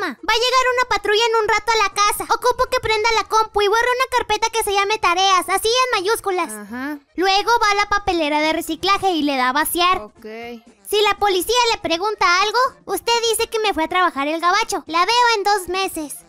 Va a llegar una patrulla en un rato a la casa. Ocupo que prenda la compu y borre una carpeta que se llame tareas, así en mayúsculas. Luego va a la papelera de reciclaje y le da a vaciar. Si la policía le pregunta algo, usted dice que me fue a trabajar el gabacho. La veo en dos meses.